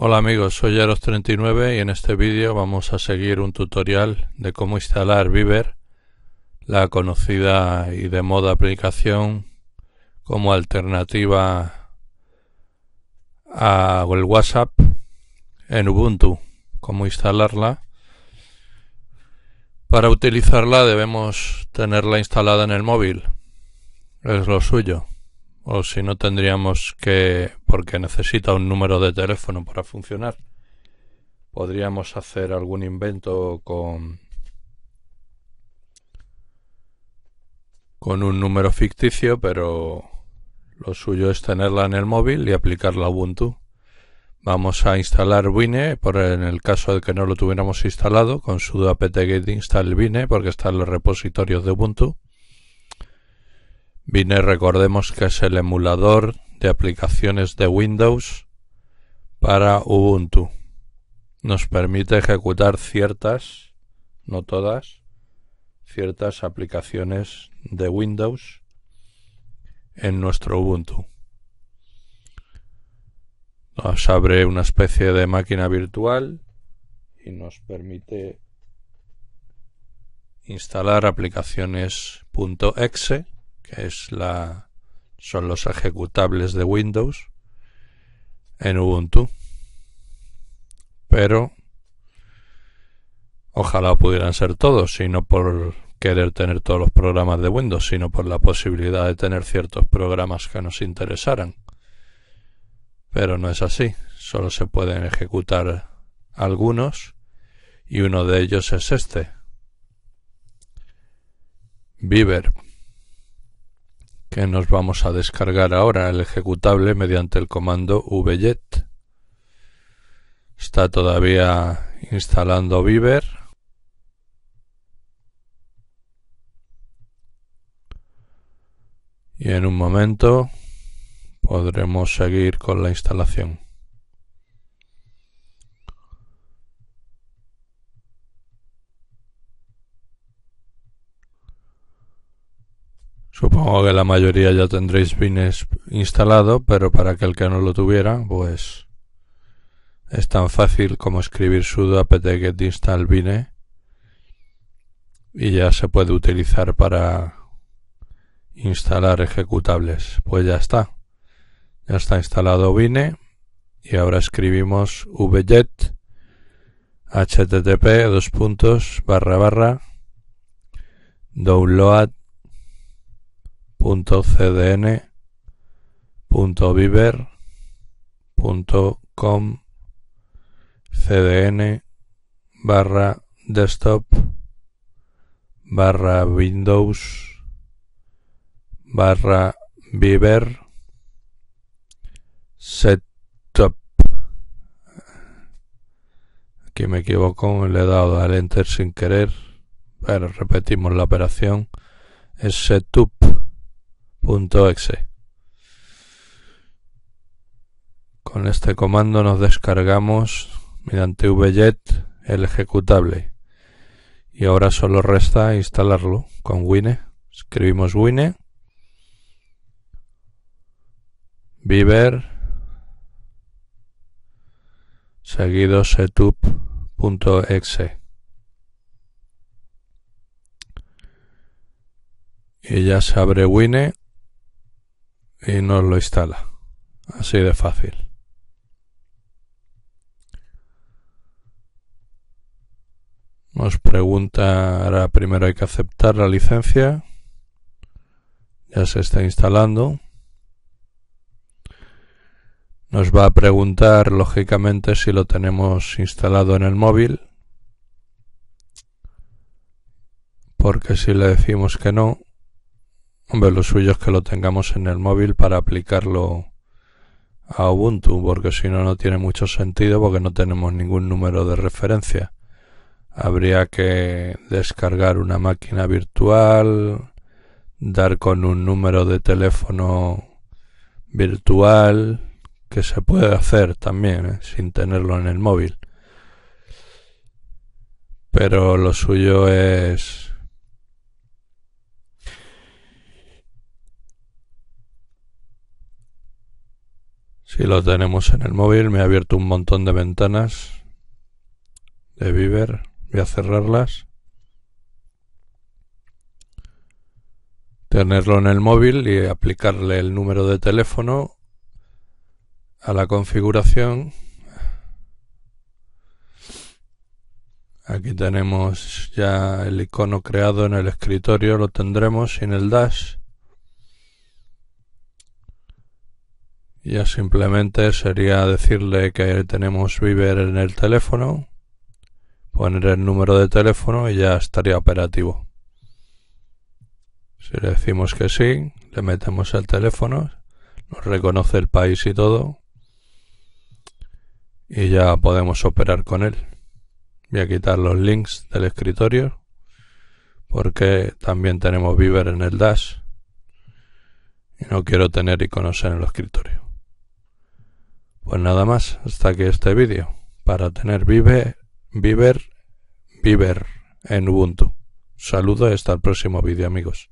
Hola amigos, soy Eros39 y en este vídeo vamos a seguir un tutorial de cómo instalar Viber, la conocida y de moda aplicación como alternativa a WhatsApp en Ubuntu, cómo instalarla. Para utilizarla debemos tenerla instalada en el móvil, es lo suyo. O si no tendríamos que, porque necesita un número de teléfono para funcionar, podríamos hacer algún invento con con un número ficticio, pero lo suyo es tenerla en el móvil y aplicarla a Ubuntu. Vamos a instalar Vine, por en el caso de que no lo tuviéramos instalado, con sudo apt-get install Vine, porque está en los repositorios de Ubuntu. Vine, recordemos que es el emulador de aplicaciones de Windows para Ubuntu. Nos permite ejecutar ciertas, no todas, ciertas aplicaciones de Windows en nuestro Ubuntu. Nos abre una especie de máquina virtual y nos permite instalar aplicaciones.exe que es la, son los ejecutables de Windows en Ubuntu. Pero ojalá pudieran ser todos, y no por querer tener todos los programas de Windows, sino por la posibilidad de tener ciertos programas que nos interesaran. Pero no es así, solo se pueden ejecutar algunos y uno de ellos es este. Bieber nos vamos a descargar ahora el ejecutable mediante el comando vjet. Está todavía instalando Viver. Y en un momento podremos seguir con la instalación. Supongo que la mayoría ya tendréis vine instalado, pero para aquel que no lo tuviera, pues es tan fácil como escribir sudo apt-get install Vine y ya se puede utilizar para instalar ejecutables. Pues ya está. Ya está instalado Vine y ahora escribimos vjet http dos puntos barra barra download .com cdn barra desktop barra windows barra viver setup aquí me equivoco le he dado al enter sin querer pero repetimos la operación es setup .exe. Con este comando nos descargamos mediante vjet el ejecutable y ahora solo resta instalarlo con wine. Escribimos wine Viver seguido setup.exe y ya se abre Wine y nos lo instala. Así de fácil. Nos pregunta, ahora primero hay que aceptar la licencia. Ya se está instalando. Nos va a preguntar, lógicamente, si lo tenemos instalado en el móvil. Porque si le decimos que no, Hombre, lo suyo es que lo tengamos en el móvil para aplicarlo a Ubuntu, porque si no, no tiene mucho sentido porque no tenemos ningún número de referencia. Habría que descargar una máquina virtual, dar con un número de teléfono virtual, que se puede hacer también, ¿eh? sin tenerlo en el móvil. Pero lo suyo es Si lo tenemos en el móvil, me ha abierto un montón de ventanas de Viver. Voy a cerrarlas. Tenerlo en el móvil y aplicarle el número de teléfono a la configuración. Aquí tenemos ya el icono creado en el escritorio, lo tendremos en el dash. Ya simplemente sería decirle que tenemos Viver en el teléfono, poner el número de teléfono y ya estaría operativo. Si le decimos que sí, le metemos el teléfono, nos reconoce el país y todo, y ya podemos operar con él. Voy a quitar los links del escritorio porque también tenemos Viver en el Dash y no quiero tener iconos en el escritorio. Pues nada más, hasta aquí este vídeo, para tener Vive, Viver, Viver en Ubuntu. Saludo y hasta el próximo vídeo amigos.